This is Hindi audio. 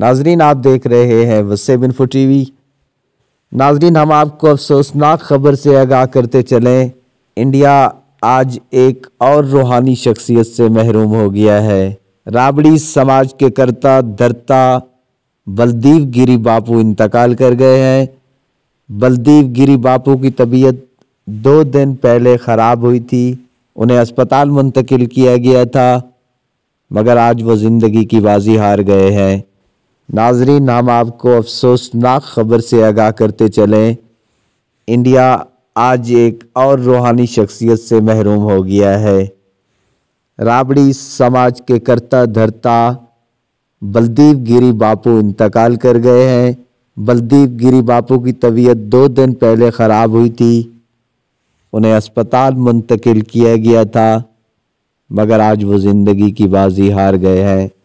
नाजरीन आप देख रहे हैं वसे इन्फो टी वी नाजरीन हम आपको अफसोसनाक खबर से आगाह करते चलें इंडिया आज एक और रूहानी शख्सियत से महरूम हो गया है राबड़ी समाज के करता धरता बलदीव गिरी बापू इंतकाल कर गए हैं बलदीव गिरी बापू की तबीयत दो दिन पहले ख़राब हुई थी उन्हें अस्पताल मुंतकिल किया गया था मगर आज वो ज़िंदगी की बाजी हार गए हैं नाजरीन हम आपको अफसोसनाक ख़बर से आगाह करते चलें इंडिया आज एक और रूहानी शख्सियत से महरूम हो गया है राबड़ी समाज के करता धरता बलदीप गिरी बापू इंतकाल कर गए हैं बलदीप गिरी बापू की तबीयत दो दिन पहले ख़राब हुई थी उन्हें अस्पताल मुंतकिल किया गया था मगर आज वो ज़िंदगी की बाजी हार गए हैं